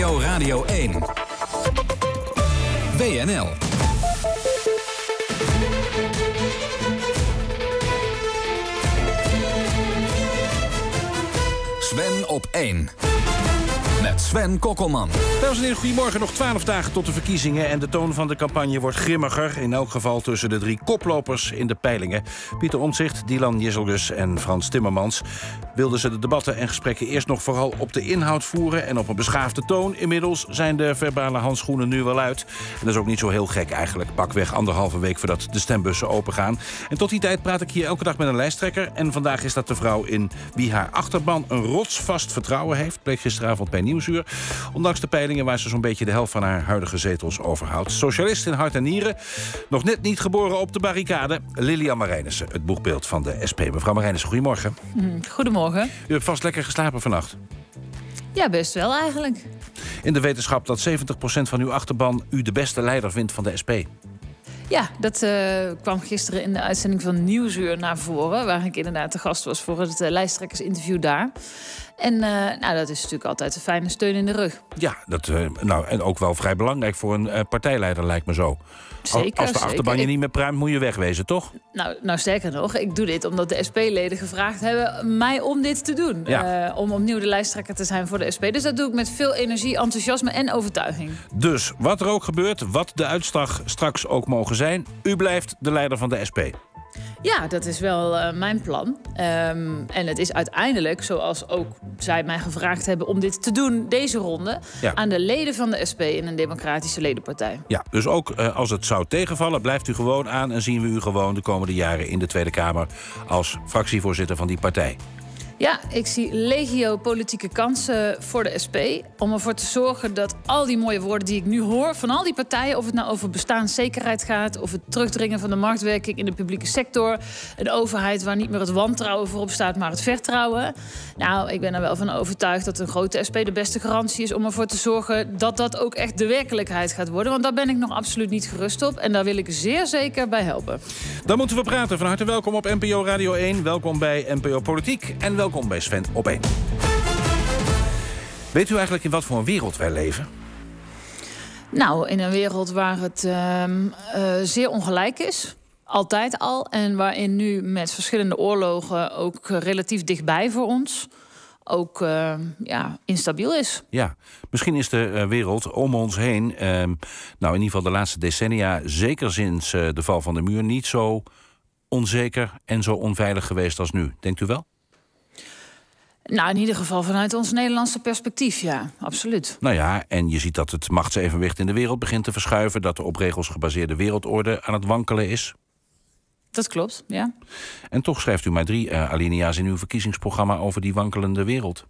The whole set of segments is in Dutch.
NPO Radio 1. WNL. Sven op 1. Sven Kokkelman. Dames en heren, goedemorgen. Nog twaalf dagen tot de verkiezingen... en de toon van de campagne wordt grimmiger. In elk geval tussen de drie koplopers in de peilingen. Pieter Omtzigt, Dylan Jisselgus en Frans Timmermans. Wilden ze de debatten en gesprekken eerst nog vooral op de inhoud voeren... en op een beschaafde toon. Inmiddels zijn de verbale handschoenen nu wel uit. En dat is ook niet zo heel gek eigenlijk. Pakweg anderhalve week voordat de stembussen opengaan. En tot die tijd praat ik hier elke dag met een lijsttrekker. En vandaag is dat de vrouw in wie haar achterban een rotsvast vertrouwen heeft. Bleek gisteravond bij Nieuws. Nieuwsuur. Ondanks de peilingen waar ze zo'n beetje de helft van haar huidige zetels overhoudt. Socialist in hart en nieren. Nog net niet geboren op de barricade. Lilian Marijnissen, het boekbeeld van de SP. Mevrouw Marijnissen, goedemorgen. Mhm, goedemorgen. U hebt vast lekker geslapen vannacht. Ja, best wel eigenlijk. In de wetenschap dat 70% van uw achterban u de beste leider vindt van de SP. Ja, dat eh, kwam gisteren in de uitzending van Nieuwsuur naar voren... waar ik inderdaad de gast was voor het eh, lijsttrekkersinterview daar. En eh, nou, dat is natuurlijk altijd een fijne steun in de rug. Ja, dat, eh, nou, en ook wel vrij belangrijk voor een eh, partijleider, lijkt me zo. Zeker, Als de achterban je niet meer pruimt, moet je wegwezen, toch? Nou, nou, sterker nog, ik doe dit omdat de SP-leden gevraagd hebben mij om dit te doen. om opnieuw de lijsttrekker te zijn voor de SP. Dus dat doe ik met veel energie, enthousiasme en overtuiging. Dus, wat er ook gebeurt, wat de uitslag straks ook mogen zijn... u blijft de leider van de SP. Ja, dat is wel eh, mijn plan. Ehm, en het is uiteindelijk, zoals ook zij mij gevraagd hebben om dit te doen, deze ronde, aan de leden van de SP in een democratische ledenpartij. Ja, dus ook eh, als het zou tegenvallen, blijft u gewoon aan en zien we u gewoon de komende jaren in de Tweede Kamer als fractievoorzitter van die partij. Ja, ik zie legio politieke kansen voor de SP. Om ervoor te zorgen dat al die mooie woorden die ik nu hoor van al die partijen, of het nou over bestaanszekerheid gaat, of het terugdringen van de marktwerking in de publieke sector, een overheid waar niet meer het wantrouwen voorop staat, maar het vertrouwen. Nou, ik ben er wel van overtuigd dat een grote SP de beste garantie is om ervoor te zorgen dat dat ook echt de werkelijkheid gaat worden. Want daar ben ik nog absoluut niet gerust op en daar wil ik zeer zeker bij helpen. Dan moeten we praten. Van harte welkom op NPO Radio 1. Welkom bij NPO Politiek en welkom Welkom bij Sven op Weet u eigenlijk in wat voor een wereld wij leven? Nou, in een wereld waar het ehm, eh, zeer ongelijk is. Altijd al. En waarin nu met verschillende oorlogen ook eh, relatief dichtbij voor ons ook ehm, ja, instabiel is. Ja, misschien is de eh, wereld om ons heen, ehm, nou in ieder geval de laatste decennia, zeker sinds de val van de muur, niet zo onzeker en zo onveilig geweest als nu. Denkt u wel? Nou, in ieder geval vanuit ons Nederlandse perspectief, ja, absoluut. Nou ja, en je ziet dat het machtsevenwicht in de wereld begint te verschuiven, dat de op regels gebaseerde wereldorde aan het wankelen is. Dat klopt, ja. En toch schrijft u maar drie eh, alinea's in uw verkiezingsprogramma over die wankelende wereld.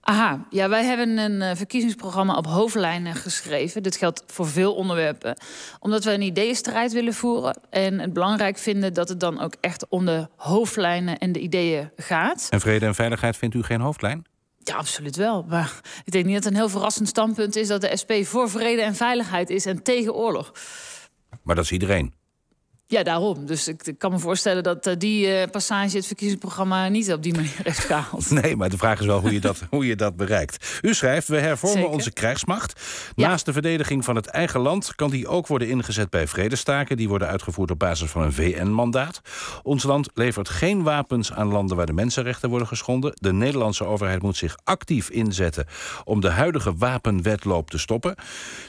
Aha, ja, wij hebben een eh, verkiezingsprogramma op hoofdlijnen geschreven. Dit geldt voor veel onderwerpen. Omdat we een ideeënstrijd willen voeren en het belangrijk vinden dat het dan ook echt om de hoofdlijnen en de ideeën gaat. En vrede en veiligheid vindt u geen hoofdlijn? Ja, absoluut wel. Maar ik denk niet dat het een heel verrassend standpunt is dat de SP voor vrede en veiligheid is en tegen oorlog. Maar dat is iedereen. Ja, daarom. Dus ik, kan me voorstellen dat eh, die eh, passage het verkiezingsprogramma niet op die manier heeft gehaald. Nee, maar de vraag is wel hoe je dat, hoe je dat bereikt. U schrijft: We hervormen onze krijgsmacht. Naast de verdediging van het eigen land kan die ook worden ingezet bij vredestaken. Die worden uitgevoerd op basis van een VN-mandaat. Ons land levert geen wapens aan landen waar de mensenrechten worden geschonden. De Nederlandse overheid moet zich actief inzetten om de huidige wapenwetloop te stoppen.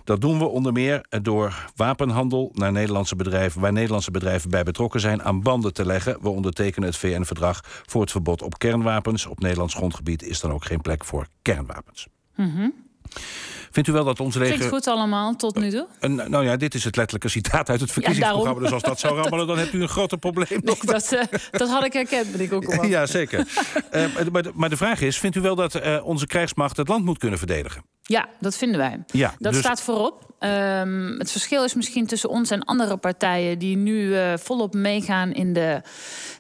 Dat doen we onder meer door wapenhandel naar Nederlandse bedrijven, waar Nederlandse bedrijven bij betrokken zijn aan banden te leggen. We ondertekenen het VN-verdrag voor het verbod op kernwapens. Op Nederlands grondgebied is dan ook geen plek voor kernwapens. Mhm. Vindt u wel dat ons leger... Klinkt goed allemaal, tot nu toe. Eh, nou ja, dit is het letterlijke citaat uit het verkiezingsprogramma. dus als dat zou rammelen, dan hebt u een groter probleem. dat, eh, dat had ik herkend, ben ik ook al. Ja, zeker. Eh, maar, de, vraag is, vindt u wel dat onze krijgsmacht het land moet kunnen verdedigen? Ja, dat vinden wij. Ja, dat dus- staat voorop. Ehm, het verschil is misschien tussen ons en andere partijen die nu eh, volop meegaan in de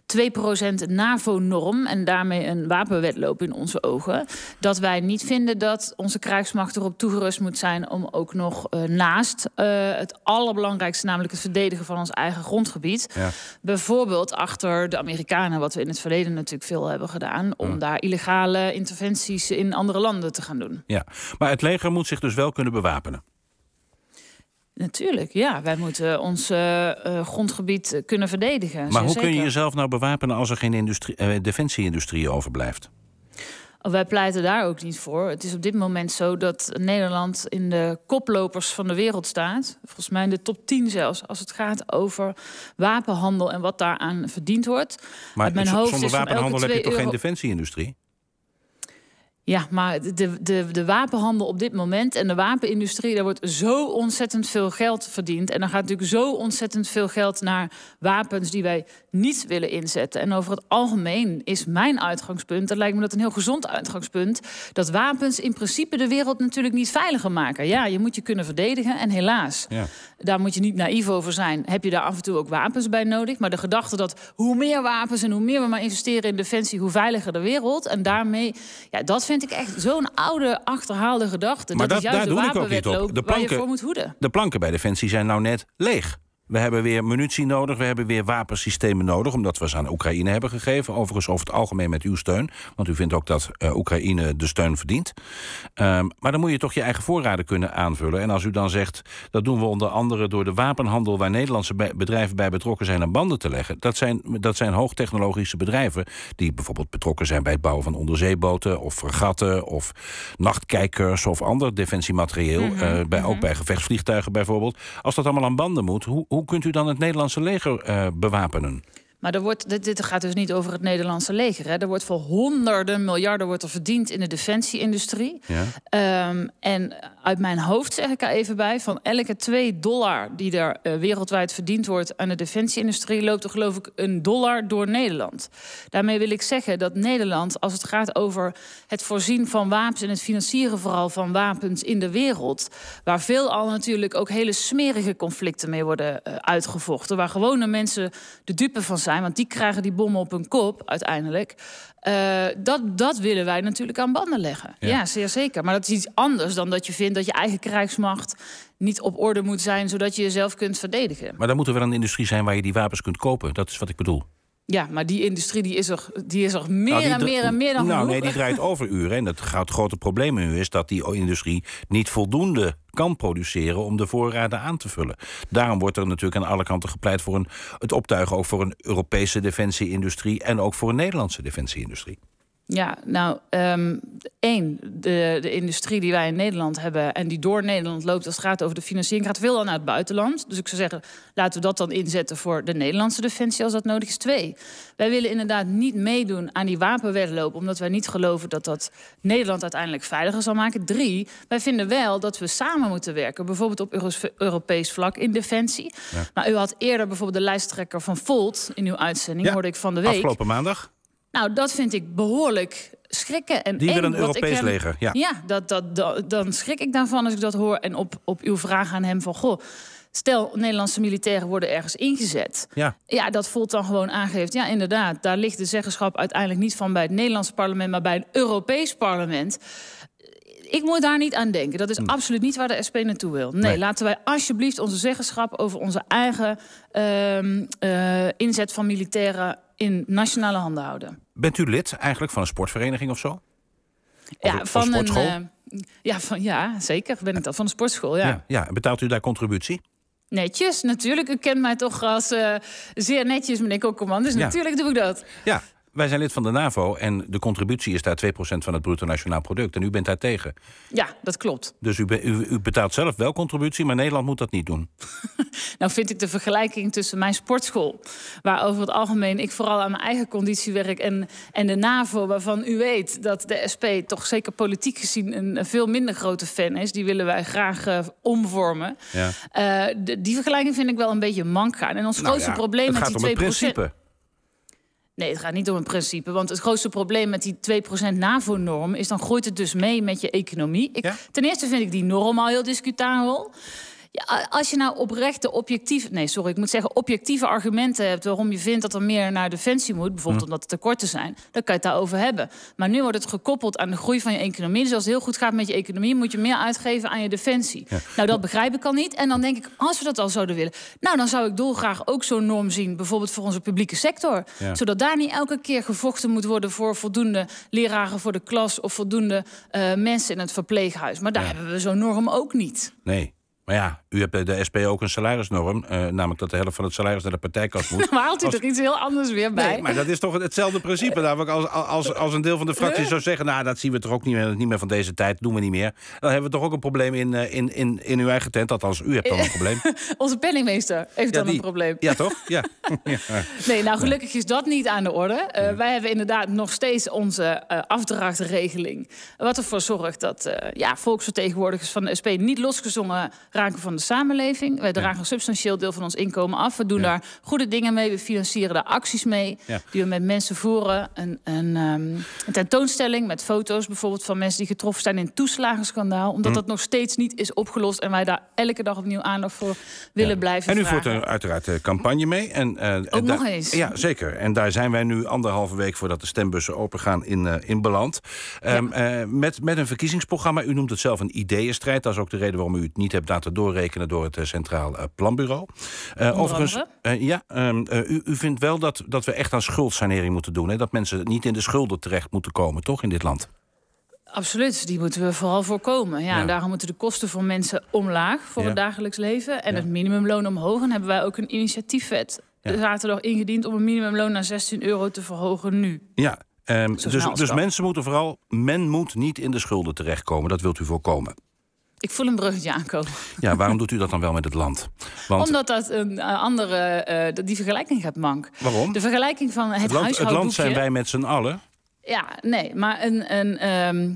2% NAVO-norm en daarmee een wapenwetloop in onze ogen. Dat wij niet vinden dat onze krijgsmacht erop toegerust moet zijn om ook nog eh, naast eh, het allerbelangrijkste, namelijk het verdedigen van ons eigen grondgebied, bijvoorbeeld achter de Amerikanen, wat we in het verleden natuurlijk veel hebben gedaan, om daar illegale interventies in andere landen te gaan doen. Ja, maar het het leger moet zich dus wel kunnen bewapenen. Natuurlijk, ja. Wij moeten ons eh, eh, grondgebied kunnen verdedigen. Maar hoe kun je jezelf nou bewapenen als er geen industrie, uh, defensieindustrie overblijft? Oh, wij pleiten daar ook niet voor. Het is op dit moment zo dat Nederland in de koplopers van de wereld staat. Volgens mij in de top 10 zelfs. Als het gaat over wapenhandel en wat daaraan verdiend wordt. Maar mijn hoofd zonder wapenhandel heb je toch euro... geen defensieindustrie? Ja, maar de, de, de wapenhandel op dit moment en de wapenindustrie, daar wordt zo ontzettend veel geld verdiend. En dan gaat natuurlijk zo ontzettend veel geld naar wapens die wij niet willen inzetten. En over het algemeen is mijn uitgangspunt, dat lijkt me dat een heel gezond uitgangspunt, dat wapens in principe de wereld natuurlijk niet veiliger maken. Ja, je moet je kunnen verdedigen en helaas, ja. daar moet je niet naïef over zijn. Heb je daar af en toe ook wapens bij nodig? Maar de gedachte dat hoe meer wapens en hoe meer we maar investeren in defensie, hoe veiliger de wereld. En daarmee, ja, dat vind vind ik echt zo'n oude, achterhaalde gedachte. Maar dat, is juist daar de doe ik ook niet op. De planken, waar je voor moet hoeden. De planken bij Defensie zijn nou net leeg. We hebben weer munitie nodig, we hebben weer wapensystemen nodig, omdat we ze aan Oekraïne hebben gegeven. Overigens over het algemeen met uw steun, want u vindt ook dat eh, Oekraïne de steun verdient. Ehm, maar dan moet je toch je eigen voorraden kunnen aanvullen. En als u dan zegt, dat doen we onder andere door de wapenhandel waar Nederlandse bedrijven bij betrokken zijn aan banden te leggen. Dat zijn, dat zijn hoogtechnologische bedrijven die bijvoorbeeld betrokken zijn bij het bouwen van onderzeeboten of fregatten of nachtkijkers of ander defensiematerieel, mhm, eh, bij, mhm. ook bij gevechtsvliegtuigen bijvoorbeeld. Als dat allemaal aan banden moet, hoe hoe kunt u dan het Nederlandse leger eh, bewapenen? Maar er wordt, dit, gaat dus niet over het Nederlandse leger. Hè. Er wordt voor honderden miljarden wordt er verdiend in de defensieindustrie. Ja. Ehm, en uit mijn hoofd zeg ik er even bij: van elke 2 dollar die er eh, wereldwijd verdiend wordt aan de defensieindustrie, loopt er geloof ik een dollar door Nederland. Daarmee wil ik zeggen dat Nederland, als het gaat over het voorzien van wapens en het financieren vooral van wapens in de wereld, waar veel al natuurlijk ook hele smerige conflicten mee worden eh, uitgevochten, waar gewone mensen de dupe van zijn zijn, want die krijgen die bommen op hun kop uiteindelijk. Eh, dat, dat willen wij natuurlijk aan banden leggen. Ja. ja. zeer zeker. Maar dat is iets anders dan dat je vindt dat je eigen krijgsmacht niet op orde moet zijn, zodat je jezelf kunt verdedigen. Maar dan moet er wel een industrie zijn waar je die wapens kunt kopen. Dat is wat ik bedoel. Ja, maar die industrie die is er, die is er meer nou, en meer en meer dan Nou nee, die draait overuren. En het grote probleem nu is dat die industrie niet voldoende kan produceren om de voorraden aan te vullen. Daarom wordt er natuurlijk aan alle kanten gepleit voor een, het optuigen ook voor een Europese defensieindustrie en ook voor een Nederlandse defensieindustrie. Ja, nou, ehm, Eén, de, de industrie die wij in Nederland hebben en die door Nederland loopt als het gaat over de financiering, gaat veel aan naar het buitenland. Dus ik zou zeggen, laten we dat dan inzetten voor de Nederlandse defensie als dat nodig is. Twee, wij willen inderdaad niet meedoen aan die wapenwedloop, omdat wij niet geloven dat dat Nederland uiteindelijk veiliger zal maken. Drie, wij vinden wel dat we samen moeten werken, bijvoorbeeld op Europees vlak in defensie. Maar u had eerder bijvoorbeeld de lijsttrekker van Volt in uw uitzending, hoorde ik van de week. Afgelopen maandag. Nou, dat vind ik behoorlijk schrikken. En die willen een Europees leger, ja. Ja, dat, dat, dan schrik ik daarvan als ik dat hoor. En op, op uw vraag aan hem van... goh, stel Nederlandse militairen worden ergens ingezet. Ja. ja, dat voelt dan gewoon aangeeft. Ja, inderdaad, daar ligt de zeggenschap uiteindelijk niet van bij het Nederlandse parlement, maar bij het Europees parlement. Ik moet daar niet aan denken. Dat is hmm. absoluut niet waar de SP naartoe wil. Nee, laten wij alsjeblieft onze zeggenschap over onze eigen ehm, eh, inzet van militairen in nationale handen houden. Bent u lid eigenlijk van een sportvereniging of zo? ja, van een, eh, ja, van, ja, zeker ben ik dat, van de sportschool, ja. ja. Ja, betaalt u daar contributie? Netjes, natuurlijk. U kent mij toch als eh, zeer netjes, meneer Kokkerman. Dus natuurlijk doe ik dat. Ja, wij zijn lid van de NAVO en de contributie is daar 2% van het bruto nationaal product. En u bent daar tegen. Ja, dat klopt. Dus u, u, betaalt zelf wel contributie, maar Nederland moet dat niet doen. nou vind ik de vergelijking tussen mijn sportschool, waar over het algemeen ik vooral aan mijn eigen conditie werk, en, en de NAVO, waarvan u weet dat de SP toch zeker politiek gezien een, veel minder grote fan is. Die willen wij graag eh, omvormen. Ja. Eh, de, die vergelijking vind ik wel een beetje mank gaan. En ons nou grootste probleem met die 2%. Nee, het gaat niet om een principe. Want het grootste probleem met die 2% NAVO-norm is dan groeit het dus mee met je economie. Ik, Ten eerste vind ik die norm al heel discutabel als je nou oprechte, objectieve... Nee, sorry, ik moet zeggen objectieve argumenten hebt... waarom je vindt dat er meer naar defensie moet... bijvoorbeeld hm. omdat er tekorten zijn, dan kan je het daarover hebben. Maar nu wordt het gekoppeld aan de groei van je economie. Dus als het heel goed gaat met je economie... moet je meer uitgeven aan je defensie. Nou, dat begrijp ik al niet. En dan denk ik, als we dat al zouden willen... nou, dan zou ik dolgraag ook zo'n norm zien... bijvoorbeeld voor onze publieke sector. Zodat daar niet elke keer gevochten moet worden... voor voldoende leraren voor de klas... of voldoende eh, mensen in het verpleeghuis. Maar daar hebben we zo'n norm ook niet. Nee. Maar ja, u hebt de SP ook een salarisnorm. Eh, namelijk dat de helft van het salaris naar de partij moet. maar haalt u er iets heel anders weer bij? Nee, maar dat is toch hetzelfde principe. Namelijk als, als, als een deel van de fractie zou zeggen... nou, dat zien we toch ook niet meer, niet meer van deze tijd, doen we niet meer. Dan hebben we toch ook een probleem in, eh, in, in, in uw eigen tent. Althans, u hebt dan een probleem. Onze penningmeester heeft dan een probleem. Ja, toch? Ja. ja. Nee, nou gelukkig is dat niet aan de orde. Eh, wij hebben inderdaad nog steeds onze afdrachtregeling. Wat ervoor zorgt dat ja, volksvertegenwoordigers van de SP niet losgezongen van de samenleving. Wij dragen een substantieel deel van ons inkomen af. We doen daar goede dingen mee. We financieren daar acties mee. Die we met mensen voeren. Eh, een, een, ehm, een, tentoonstelling met foto's bijvoorbeeld van mensen die getroffen zijn in het toeslagenschandaal. Omdat hm. dat nog steeds niet is opgelost. En wij daar elke dag opnieuw aandacht voor willen blijven. En u voert er uiteraard de eh, campagne mee. En, eh, Ook nog eens. Ja, zeker. En daar zijn wij nu anderhalve week voordat de stembussen opengaan in, in beland. Ehm, met, met een verkiezingsprogramma. U noemt het zelf een ideeënstrijd. Dat is ook de reden waarom u het niet hebt laten doorrekenen door het eh, Centraal eh, Planbureau. Eh, overigens, ja, ehm, u, u, vindt wel dat, dat we echt aan schuldsanering moeten doen. Hè? Dat mensen niet in de schulden terecht moeten komen, toch, in dit land? Absoluut, die moeten we vooral voorkomen. Ja, En daarom moeten de kosten voor mensen omlaag voor het dagelijks leven en het minimumloon omhoog. En hebben wij ook een initiatiefwet zaterdag ingediend om een minimumloon naar 16 euro te verhogen nu. Ja, ehm, dus, dus mensen moeten vooral, men moet niet in de schulden terechtkomen. Dat wilt u voorkomen. Ik voel een bruggetje aankomen. Ja, waarom doet u dat dan wel met het land? Want... Omdat dat een eh, andere. Eh, die vergelijking gaat mank. Waarom? De vergelijking van het, het land, Het land zijn wij met z'n allen. Ja, nee, maar een. een ehm,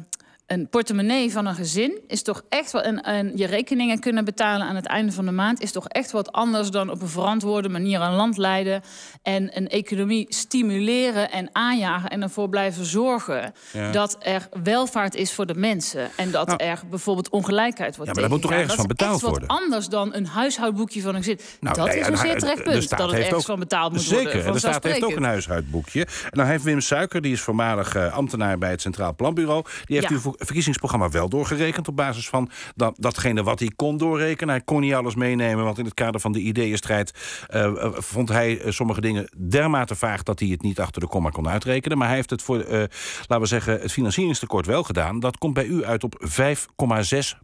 een portemonnee van een gezin is toch echt wel. En, je rekeningen kunnen betalen aan het einde van de maand is toch echt wat anders dan op een verantwoorde manier aan land leiden. En een economie stimuleren en aanjagen. En ervoor blijven zorgen dat er welvaart is voor de mensen. En dat nou. er bijvoorbeeld ongelijkheid wordt. Ja, maar dat moet toch ergens van betaald worden? Dat is wat anders dan een huishoudboekje van een gezin. Nou, dat is een zeer terecht punt. Dat het ergens ook, van betaald moet worden. Zeker. De staat heeft ook een huishoudboekje. En dan heeft Wim Suiker, die is voormalig eh, ambtenaar bij het Centraal Planbureau. Die heeft u voor verkiezingsprogramma wel doorgerekend op basis van dat, datgene wat hij kon doorrekenen. Hij kon niet alles meenemen, want in het kader van de ideeënstrijd eh, eh, vond hij eh, sommige dingen dermate vaag dat hij het niet achter de komma kon uitrekenen. Maar hij heeft het voor, laten we zeggen, het financieringstekort wel gedaan. Dat komt bij u uit op 5,6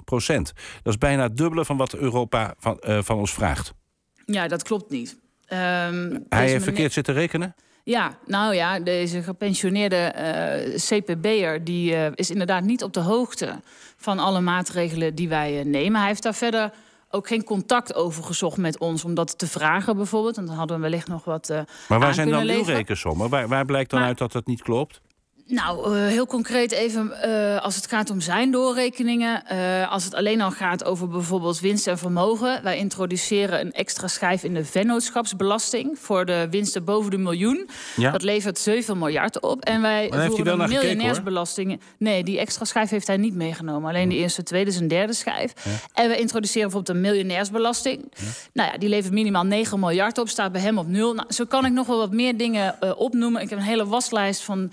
procent. Dat is bijna het dubbele van wat Europa van, van ons vraagt. Ja, dat klopt niet. Ehm, hij dus heeft verkeerd zitten rekenen? Ja, nou ja, deze gepensioneerde uh, eh, CPB'er... die eh, is inderdaad niet op de hoogte van alle maatregelen die wij eh, nemen. Hij heeft daar verder ook geen contact over gezocht met ons om dat te vragen bijvoorbeeld. En dan hadden we wellicht nog wat Maar waar zijn dan uw rekensommen? Waar, waar blijkt dan uit dat dat niet klopt? Nou, eh, heel concreet even eh, als het gaat om zijn doorrekeningen. Eh, als het alleen al gaat over bijvoorbeeld winst en vermogen. Wij introduceren een extra schijf in de vennootschapsbelasting voor de winsten boven de miljoen. Ja. Dat levert 7 miljard op. En wij maar voeren wel een miljonairsbelasting. nee, die extra schijf heeft hij niet meegenomen. Alleen de hm. eerste, tweede en derde schijf. En we introduceren bijvoorbeeld een miljonairsbelasting. Nou ja, die levert minimaal 9 miljard op. Staat bij hem op nul. Nou, zo kan ik nog wel wat meer dingen opnoemen. Ik heb een hele waslijst van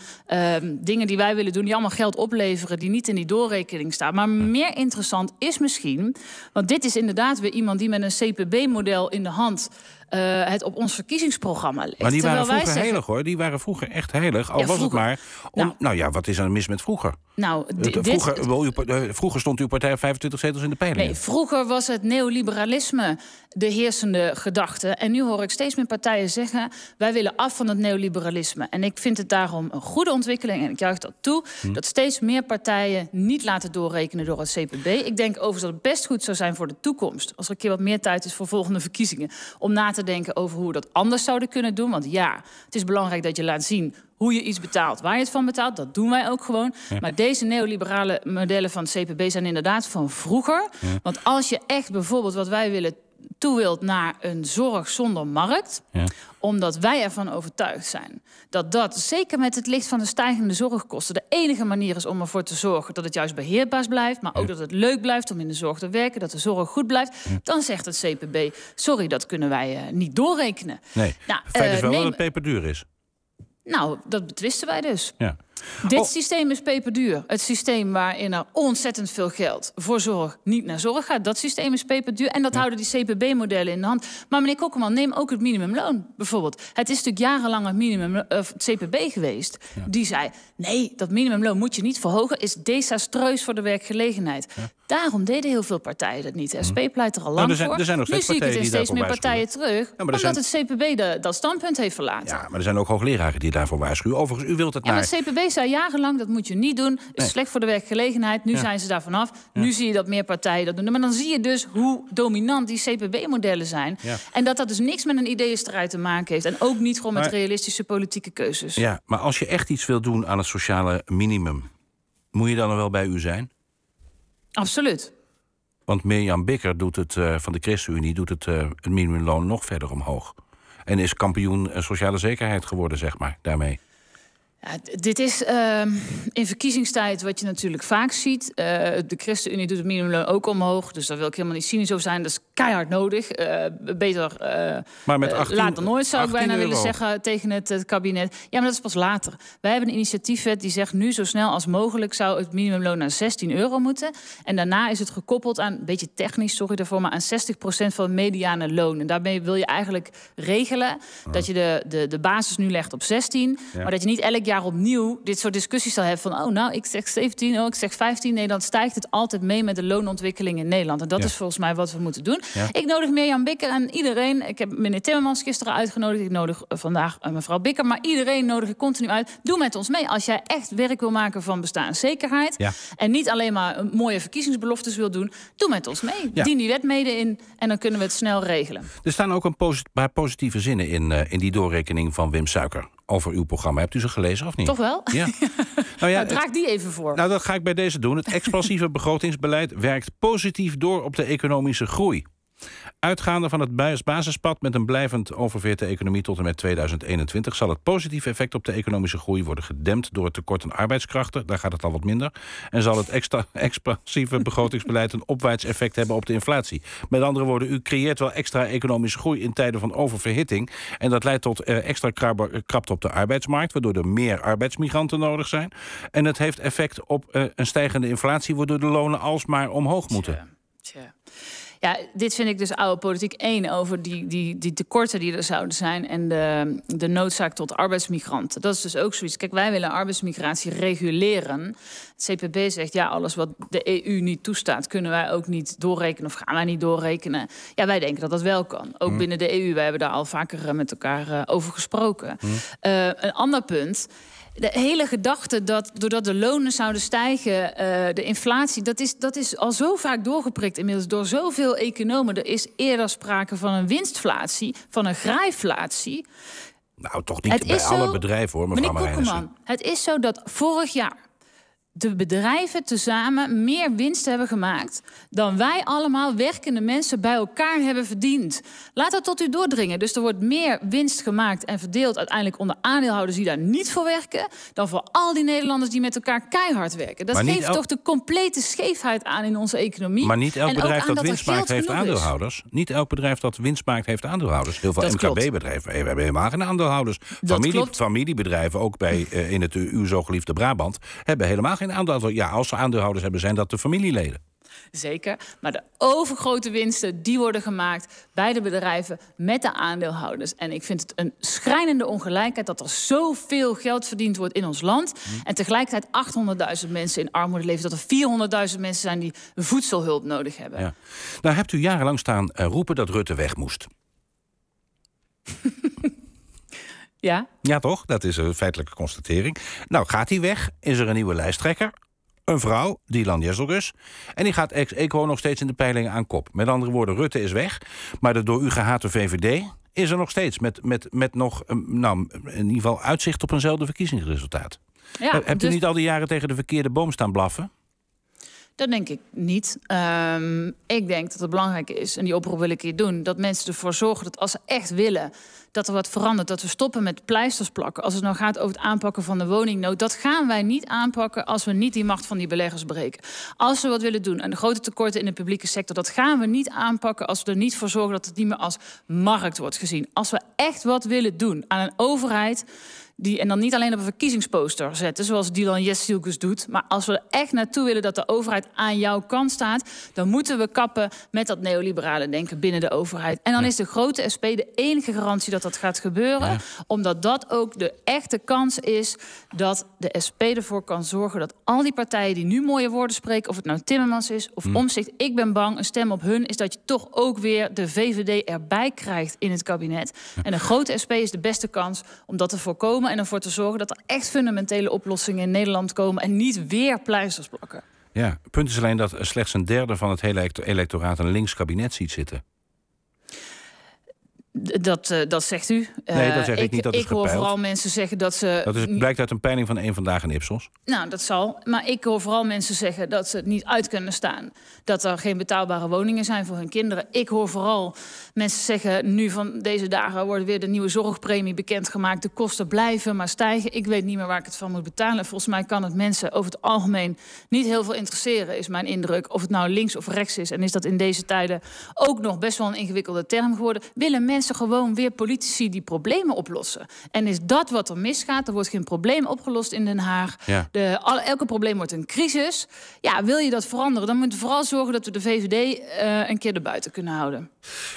Ehm, dingen die wij willen doen, die allemaal geld opleveren, die niet in die doorrekening staan. Maar meer interessant is misschien, want dit is inderdaad weer iemand die met een CPB-model in de hand eh, het op ons verkiezingsprogramma ligt. Maar die waren vroeger zeggen... heilig hoor. Die waren vroeger echt heilig. Al was het maar. Om... Nou. nou, ja, wat is er mis met vroeger? Nou, eh, vroeger, eh, vroeger, stond uw partij 25 zetels in de peiling. Nee, vroeger was het neoliberalisme de heersende gedachte. En nu hoor ik steeds meer partijen zeggen: wij willen af van het neoliberalisme. En ik vind het daarom een goede ontwikkeling. En ik juich dat toe. Hm. Dat steeds meer partijen niet laten doorrekenen door het CPB. Ik denk overigens dat het best goed zou zijn voor de toekomst. Als er een keer wat meer tijd is voor volgende verkiezingen. Om na te denken over hoe we dat anders zouden kunnen doen. Want ja, het is belangrijk dat je laat zien hoe je iets betaalt, waar je het van betaalt. Dat doen wij ook gewoon. Maar deze neoliberale modellen van het CPB zijn inderdaad van vroeger. Want als je echt bijvoorbeeld wat wij willen toe wilt naar een zorg zonder markt. Ja. Omdat wij ervan overtuigd zijn dat dat, zeker met het licht van de stijgende zorgkosten, de enige manier is om ervoor te zorgen dat het juist beheerbaar blijft. Maar ook dat het leuk blijft om in de zorg te werken, dat de zorg goed blijft. Dan zegt het CPB: sorry, dat kunnen wij eh, niet doorrekenen. Nee. Nou, is eh, wel dat het peperduur is. Nou, dat betwisten wij dus. Ja. Dit oh. systeem is peperduur. Het systeem waarin er ontzettend veel geld voor zorg niet naar zorg gaat, dat systeem is peperduur. En dat houden die CPB-modellen in de hand. Maar meneer Kokkeman, neem ook het minimumloon bijvoorbeeld. Het is natuurlijk jarenlang het, minimum, eh, CPB geweest. Die zei: nee, dat minimumloon moet je niet verhogen, is desastreus voor de werkgelegenheid. Daarom deden heel veel partijen dat niet. Mhm. SP pleit er al lang nou, er zijn, Er zijn nog steeds nu zie ik het in steeds meer partijen terug. Ja, omdat het CPB de, dat standpunt heeft verlaten. Ja, maar er zijn ook hoogleraren die daarvoor waarschuwen. Overigens, u wilt het ja, maar... de het CPB zei jarenlang, dat moet je niet doen. is slecht voor de werkgelegenheid. Nu zijn ze daar vanaf. Nu zie je dat meer partijen dat doen. Maar dan zie je dus hoe dominant die CPB-modellen zijn. En dat dat dus niks met een ideeënstrijd te maken heeft. En ook niet gewoon met realistische politieke keuzes. Ja, maar als je echt iets wil doen aan het sociale minimum... moet je dan nog wel bij u zijn? Absoluut. Want Mirjam Bikker doet het, eh, van de ChristenUnie doet het, eh, het minimumloon nog verder omhoog. En is kampioen eh, sociale zekerheid geworden, zeg maar, daarmee dit is ehm, in verkiezingstijd wat je natuurlijk vaak ziet. Eh, de ChristenUnie doet het minimumloon ook omhoog. Dus daar wil ik helemaal niet cynisch over zijn. Dat is keihard nodig. Eh, beter eh, maar met 18, later nooit, zou ik bijna willen zeggen tegen het, kabinet. Ja, maar dat is pas later. Wij hebben een initiatiefwet die zegt nu zo snel als mogelijk... zou het minimumloon naar 16 euro moeten. En daarna is het gekoppeld aan, een beetje technisch, sorry daarvoor... maar aan 60% van het mediane loon. En daarmee wil je eigenlijk regelen... Ah. dat je de, de, de basis nu legt op 16... maar dat je niet elk jaar opnieuw dit soort discussies zal hebben van, oh nou, ik zeg 17, oh ik zeg 15, nee, dan stijgt het altijd mee met de loonontwikkeling in Nederland. En dat is volgens mij wat we moeten doen. Ik nodig meer Jan Bikker en iedereen, ik heb meneer Timmermans gisteren uitgenodigd, ik nodig eh, vandaag eh, mevrouw Bikker, maar iedereen nodig ik continu uit. Doe met ons mee als jij echt werk wil maken van bestaanszekerheid ja. en niet alleen maar eh, mooie verkiezingsbeloftes wil doen, doe met ons mee. Dien die wet mede in en dan kunnen we het snel regelen. Er staan ook een paar positieve zinnen in, in die doorrekening van Wim Suiker over uw programma. Hebt u ze gelezen of niet? Toch wel? Ja. nou ja, nou, draag die even voor. Nou, dat ga ik bij deze doen. Het expansieve begrotingsbeleid werkt positief door op de economische groei. Uitgaande van het basispad met een blijvend oververhitte economie tot en met 2021 zal het positieve effect op de economische groei worden gedempt door het tekort aan arbeidskrachten. Daar gaat het al wat minder. En zal het extra, expansieve begrotingsbeleid een opwaarts effect hebben op de inflatie. Met andere woorden, u creëert wel extra economische groei in tijden van oververhitting. En dat leidt tot eh, extra eh, krapte op de arbeidsmarkt, waardoor er meer arbeidsmigranten nodig zijn. En het heeft effect op eh, een stijgende inflatie, waardoor de lonen alsmaar omhoog moeten. tja. Ja, dit vind ik dus oude politiek één over die, die, die tekorten die er zouden zijn en de, de noodzaak tot arbeidsmigranten. Dat is dus ook zoiets. Kijk, wij willen arbeidsmigratie reguleren. Het CPB zegt ja, alles wat de EU niet toestaat, kunnen wij ook niet doorrekenen of gaan wij niet doorrekenen. Ja, wij denken dat dat wel kan. Ook mm. binnen de EU, wij hebben daar al vaker eh, met elkaar eh, over gesproken. Mm. Eh, een ander punt de hele gedachte dat doordat de lonen zouden stijgen, eh, de inflatie, dat is, dat is al zo vaak doorgeprikt inmiddels door zoveel economen. Er is eerder sprake van een winstflatie, van een grijflatie. Nou, toch niet bij alle bedrijven hoor, mevrouw Meneer Koekeman, het is zo dat vorig jaar de bedrijven tezamen meer winst hebben gemaakt dan wij allemaal werkende mensen bij elkaar hebben verdiend. Laat dat tot u doordringen. Dus er wordt meer winst gemaakt en verdeeld uiteindelijk onder aandeelhouders die daar niet voor werken, dan voor al die Nederlanders die met elkaar keihard werken. Dat geeft toch de complete scheefheid aan in onze economie. Maar niet elk bedrijf dat, winst maakt heeft aandeelhouders. Niet elk bedrijf dat winst maakt heeft aandeelhouders. Heel veel MKB-bedrijven hebben helemaal geen aandeelhouders. Familie, familiebedrijven, ook bij eh, in het eh, uw zo geliefde Brabant, hebben helemaal geen geen aandeelhouders. Ja, als ze aandeelhouders hebben, zijn dat de familieleden. Zeker. Maar de overgrote winsten die worden gemaakt bij de bedrijven met de aandeelhouders. En ik vind het een schrijnende ongelijkheid dat er zoveel geld verdiend wordt in ons land. Hm. En tegelijkertijd 800.000 mensen in armoede leven. Dat er 400.000 mensen zijn die voedselhulp nodig hebben. Ja. Nou hebt u jarenlang staan eh, roepen dat Rutte weg moest. Ja. Ja, toch? Dat is een feitelijke constatering. Nou, gaat hij weg? Is er een nieuwe lijsttrekker? Een vrouw, Dylan Jessel En die gaat ex eco nog steeds in de peilingen aan kop. Met andere woorden, Rutte is weg. Maar de door u gehate VVD is er nog steeds. Met, met, met nog, ehm, nou, in ieder geval uitzicht op eenzelfde verkiezingsresultaat. Ja, Hebt u dus niet al die jaren tegen de verkeerde boom staan blaffen? Dat denk ik niet. Ehm, ik denk dat het belangrijk is, en die oproep wil ik hier doen, dat mensen ervoor zorgen dat als ze echt willen dat er wat verandert, dat we stoppen met pleisters plakken. Als het nou gaat over het aanpakken van de woningnood, dat gaan wij niet aanpakken als we niet die macht van die beleggers breken. Als we wat willen doen en de grote tekorten in de publieke sector, dat gaan we niet aanpakken als we er niet voor zorgen dat het niet meer als markt wordt gezien. Als we echt wat willen doen aan een overheid die, en dan niet alleen op een verkiezingsposter zetten, zoals Dylan Jessilkus doet. Maar als we er echt naartoe willen dat de overheid aan jouw kant staat... dan moeten we kappen met dat neoliberale denken binnen de overheid. En dan is de grote SP de enige garantie dat dat gaat gebeuren. Omdat dat ook de echte kans is dat de SP ervoor kan zorgen... dat al die partijen die nu mooie woorden spreken, of het nou Timmermans is of mm. Hm. Omzicht... ik ben bang, een stem op hun is dat je toch ook weer de VVD erbij krijgt in het kabinet. En de grote SP is de beste kans om dat te voorkomen en ervoor te zorgen dat er echt fundamentele oplossingen in Nederland komen en niet weer pleisters plakken. Ja, punt is alleen dat slechts een derde van het hele electoraat een links kabinet ziet zitten. Dat, eh, dat zegt u. nee, dat eh, zeg ik, niet. Dat ik is hoor vooral mensen zeggen dat ze. Dat is, blijkt uit een peiling van één vandaag in Ipsos. Nou, dat zal. Maar ik hoor vooral mensen zeggen dat ze het niet uit kunnen staan. Dat er geen betaalbare woningen zijn voor hun kinderen. Ik hoor vooral mensen zeggen. Nu van deze dagen wordt weer de nieuwe zorgpremie bekendgemaakt. De kosten blijven maar stijgen. Ik weet niet meer waar ik het van moet betalen. Volgens mij kan het mensen over het algemeen niet heel veel interesseren, is mijn indruk. Of het nou links of rechts is. En is dat in deze tijden ook nog best wel een ingewikkelde term geworden. Willen mensen mensen gewoon weer politici die problemen oplossen. En is dat wat er misgaat? Er wordt geen probleem opgelost in Den Haag. De, elke probleem wordt een crisis. Ja, wil je dat veranderen, dan moet je vooral zorgen dat we de VVD eh, een keer erbuiten kunnen houden.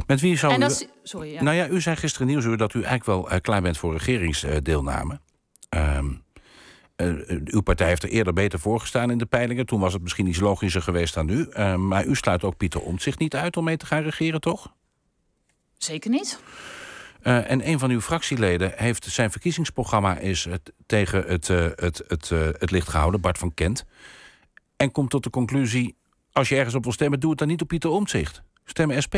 Met wie zou en Sorry, ja. Nou ja, u zei gisteren nieuws Nieuwsuur dat u eigenlijk wel eh, klaar bent voor regeringsdeelname. Ehm, eh, uw partij heeft er eerder beter voor gestaan in de peilingen. Toen was het misschien iets logischer geweest dan nu. Ehm, maar u sluit ook Pieter Omtzigt niet uit om mee te gaan regeren, toch? Zeker niet. Eh, en een van uw fractieleden heeft zijn verkiezingsprogramma is het, tegen het, eh, het, het, eh, het licht gehouden, Bart van Kent. En komt tot de conclusie: als je ergens op wil stemmen, doe het dan niet op Pieter Omtzigt. Stem SP.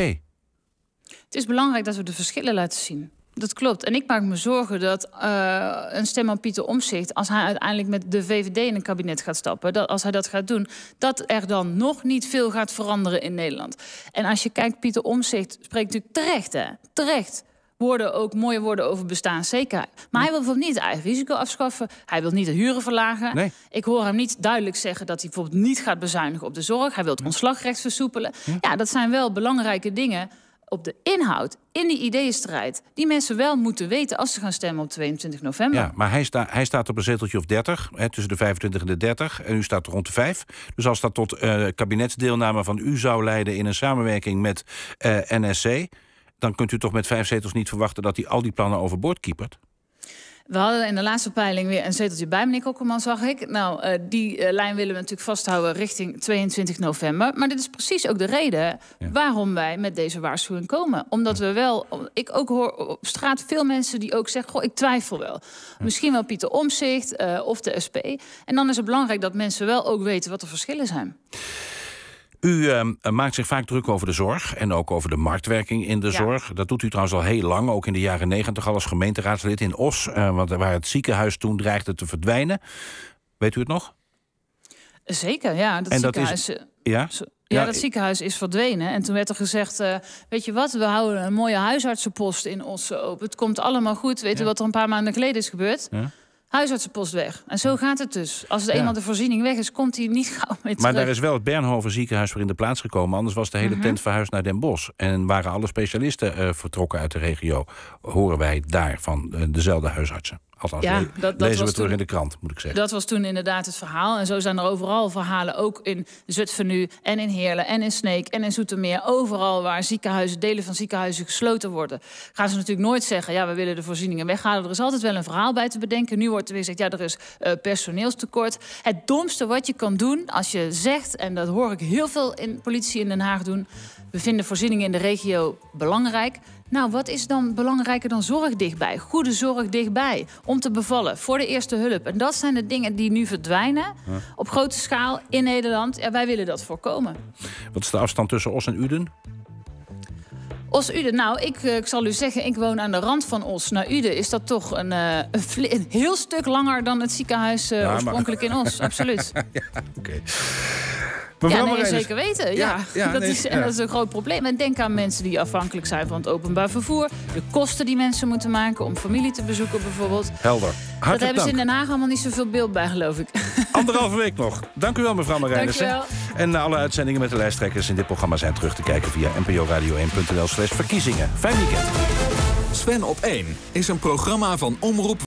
Het is belangrijk dat we de verschillen laten zien. Dat klopt. En ik maak me zorgen dat eh, een stem aan Pieter Omzicht, als hij uiteindelijk met de VVD in een kabinet gaat stappen, dat als hij dat gaat doen, dat er dan nog niet veel gaat veranderen in Nederland. En als je kijkt, Pieter Omzicht spreekt natuurlijk terecht, hè? Terecht woorden, ook mooie woorden over bestaan, zeker. Maar hij wil bijvoorbeeld niet het eigen risico afschaffen. Hij wil niet de huren verlagen. Nee. Ik hoor hem niet duidelijk zeggen dat hij bijvoorbeeld niet gaat bezuinigen op de zorg. Hij wil ontslagrecht versoepelen. ja dat zijn wel belangrijke dingen op de inhoud in die ideeënstrijd die mensen wel moeten weten als ze gaan stemmen op 22 november. Ja, maar hij, sta, hij staat op een zeteltje of 30, hè, tussen de 25 en de 30. En u staat rond de 5. Dus als dat tot eh, kabinetsdeelname van u zou leiden in een samenwerking met uh, eh, NSC, dan kunt u toch met vijf zetels niet verwachten dat hij al die plannen overboord kiepert? We hadden in de laatste peiling weer een zeteltje bij, meneer Kokkelman, zag ik. Nou, eh, die eh, lijn willen we natuurlijk vasthouden richting 22 november. Maar dit is precies ook de reden waarom wij met deze waarschuwing komen. Omdat we wel, ik ook hoor op straat veel mensen die ook zeggen... Goh, ik twijfel wel. Misschien wel Pieter Omzicht uh, eh, of de SP. En dan is het belangrijk dat mensen wel ook weten wat de verschillen zijn. U ehm, eh, maakt zich vaak druk over de zorg en ook over de marktwerking in de zorg. Dat doet u trouwens al heel lang, ook in de jaren negentig al als gemeenteraadslid in Os, uh, want waar het ziekenhuis toen dreigde te verdwijnen. Weet u het nog? Zeker, ja. Dat en ziekenhuis, dat is, eh, ja? Ja, dat ziekenhuis is verdwenen. En toen werd er gezegd, weet je wat, we houden een mooie huisartsenpost in Os open. Het komt allemaal goed. Weet u wat er een paar maanden geleden is gebeurd? Ja huisartsenpost weg. En zo gaat het dus. Als er eenmaal de voorziening weg is, komt hij niet gauw met. terug. Maar daar is wel het Bernhoven ziekenhuis voor in de plaats gekomen. Anders was de hele mhm. tent verhuisd naar Den Bosch. En waren alle specialisten eh, vertrokken uit de regio. Horen wij daar van eh, dezelfde huisartsen ja, dat, dat lezen we terug toen, in de krant, moet ik zeggen. Dat was toen inderdaad het verhaal. En zo zijn er overal verhalen, ook in Zutphen nu... en in Heerlen en in Sneek en in Zoetermeer. Overal waar ziekenhuizen, delen van ziekenhuizen gesloten worden. Gaan ze natuurlijk nooit zeggen, ja, we willen de voorzieningen weghalen. Er is altijd wel een verhaal bij te bedenken. Nu wordt er weer gezegd, ja, er is uh, personeelstekort. Het domste wat je kan doen, als je zegt... en dat hoor ik heel veel in politie in Den Haag doen... we vinden voorzieningen in de regio belangrijk... Nou, wat is dan belangrijker dan zorg dichtbij? Goede zorg dichtbij. Om te bevallen, voor de eerste hulp. En dat zijn de dingen die nu verdwijnen. Op grote schaal in Nederland. En ja, wij willen dat voorkomen. Wat is de afstand tussen Os en Uden? Os Uden, nou, ik, eh, ik, zal u zeggen, ik woon aan de rand van Os. Naar nou, Uden is dat toch een, eh, een heel stuk langer dan het ziekenhuis eh, oorspronkelijk in Os. Absoluut. oké. Mevrouw ja, nee, zeker weten. Ja, dat is, en dat is een groot probleem. En denk aan mensen die afhankelijk zijn van het openbaar vervoer. De kosten die mensen moeten maken om familie te bezoeken bijvoorbeeld. Helder. Hartelijk dat hebben ze in Den Haag allemaal niet zoveel beeld bij, geloof ik. Anderhalve week nog. Dank u wel, mevrouw Marijnissen. En alle uitzendingen met de lijsttrekkers in dit programma zijn terug te kijken... via nporadio1.nl slash verkiezingen. Fijn weekend. Sven op 1 is een programma van Omroep...